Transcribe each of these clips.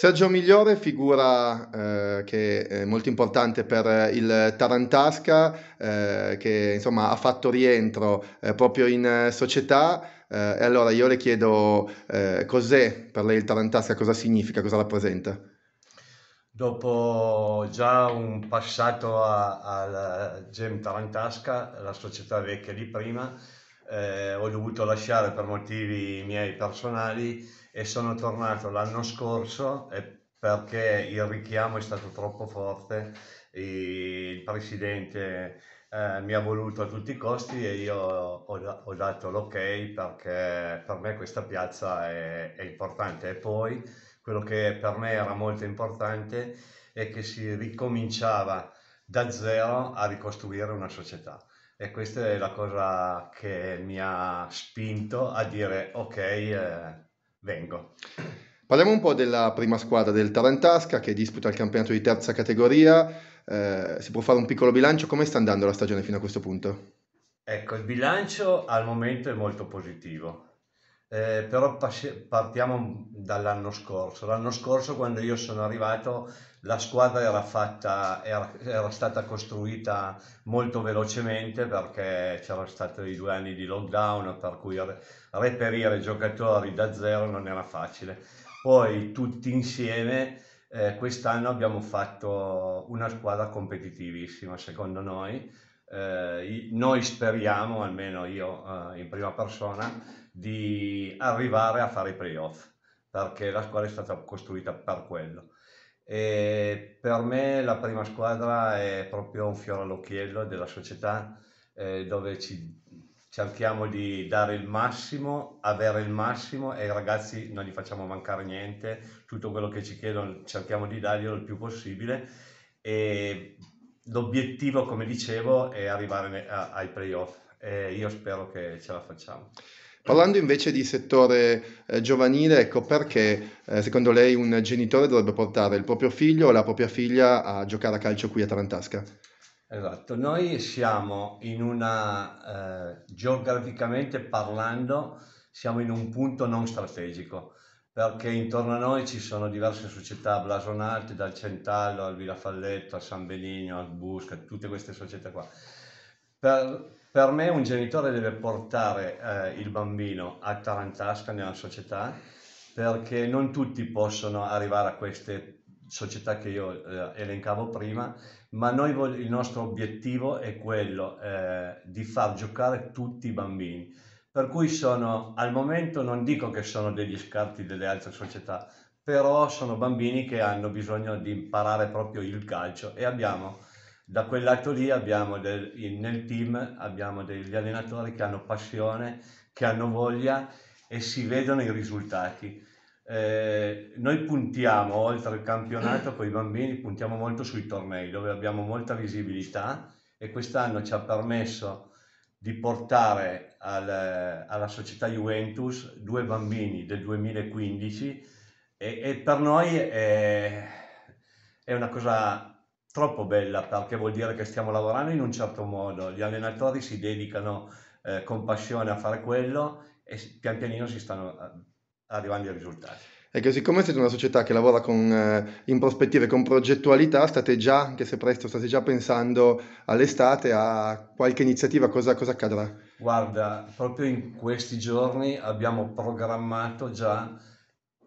Sergio Migliore, figura eh, che è molto importante per il Tarantasca, eh, che insomma ha fatto rientro eh, proprio in società. Eh, e allora io le chiedo eh, cos'è per lei il Tarantasca, cosa significa, cosa rappresenta. Dopo già un passato al Gem Tarantasca, la società vecchia di prima, eh, ho dovuto lasciare per motivi miei personali e sono tornato l'anno scorso perché il richiamo è stato troppo forte, il presidente eh, mi ha voluto a tutti i costi e io ho, ho dato l'ok perché per me questa piazza è, è importante. E poi quello che per me era molto importante è che si ricominciava da zero a ricostruire una società. E questa è la cosa che mi ha spinto a dire ok, eh, vengo. Parliamo un po' della prima squadra del Tarantasca che disputa il campionato di terza categoria. Eh, si può fare un piccolo bilancio, come sta andando la stagione fino a questo punto? Ecco, il bilancio al momento è molto positivo. Eh, però partiamo dall'anno scorso. L'anno scorso quando io sono arrivato la squadra era, fatta, era, era stata costruita molto velocemente perché c'erano stati i due anni di lockdown per cui reperire giocatori da zero non era facile. Poi tutti insieme eh, quest'anno abbiamo fatto una squadra competitivissima secondo noi eh, noi speriamo, almeno io eh, in prima persona, di arrivare a fare i playoff, perché la squadra è stata costruita per quello. E per me la prima squadra è proprio un fiore all'occhiello della società eh, dove ci cerchiamo di dare il massimo, avere il massimo e ai ragazzi non gli facciamo mancare niente, tutto quello che ci chiedono cerchiamo di darglielo il più possibile e l'obiettivo, come dicevo, è arrivare a, ai playoff e io spero che ce la facciamo. Parlando invece di settore eh, giovanile, ecco perché eh, secondo lei un genitore dovrebbe portare il proprio figlio o la propria figlia a giocare a calcio qui a Tarantasca? Esatto, noi siamo in una, eh, geograficamente parlando, siamo in un punto non strategico perché intorno a noi ci sono diverse società blasonate, dal Centallo al Villa Falletto, al San Benigno, al Busca, tutte queste società qua. Per, per me un genitore deve portare eh, il bambino a Tarantasca nella società perché non tutti possono arrivare a queste società che io eh, elencavo prima, ma noi, il nostro obiettivo è quello eh, di far giocare tutti i bambini per cui sono, al momento non dico che sono degli scarti delle altre società, però sono bambini che hanno bisogno di imparare proprio il calcio e abbiamo, da quel lato lì abbiamo del, nel team abbiamo degli allenatori che hanno passione, che hanno voglia e si vedono i risultati. Eh, noi puntiamo, oltre al campionato con i bambini, puntiamo molto sui tornei dove abbiamo molta visibilità e quest'anno ci ha permesso di portare al, eh, alla società Juventus due bambini del 2015 e, e per noi è, è, una cosa troppo bella perché vuol dire che stiamo lavorando in un certo modo, gli allenatori si dedicano eh, con passione a fare quello e pian pianino si stanno eh, arrivando ai risultati è che siccome siete una società che lavora con, eh, in prospettive, con progettualità, state già, anche se presto, state già pensando all'estate a qualche iniziativa, cosa, cosa accadrà? Guarda, proprio in questi giorni abbiamo programmato già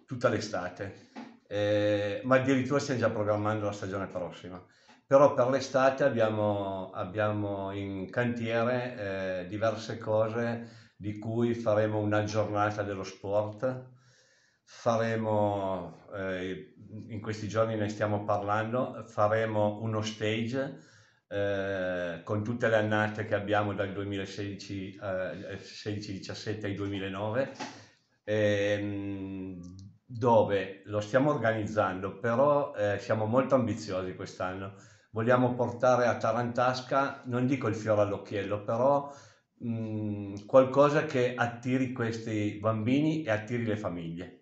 tutta l'estate, eh, ma addirittura stiamo già programmando la stagione prossima. Però per l'estate abbiamo, abbiamo in cantiere eh, diverse cose di cui faremo una giornata dello sport faremo, eh, in questi giorni ne stiamo parlando, faremo uno stage eh, con tutte le annate che abbiamo dal 2016-17 eh, ai 2009, ehm, dove lo stiamo organizzando, però eh, siamo molto ambiziosi quest'anno. Vogliamo portare a Tarantasca, non dico il fiore all'occhiello, però mh, mm, qualcosa che attiri questi bambini e attiri le famiglie.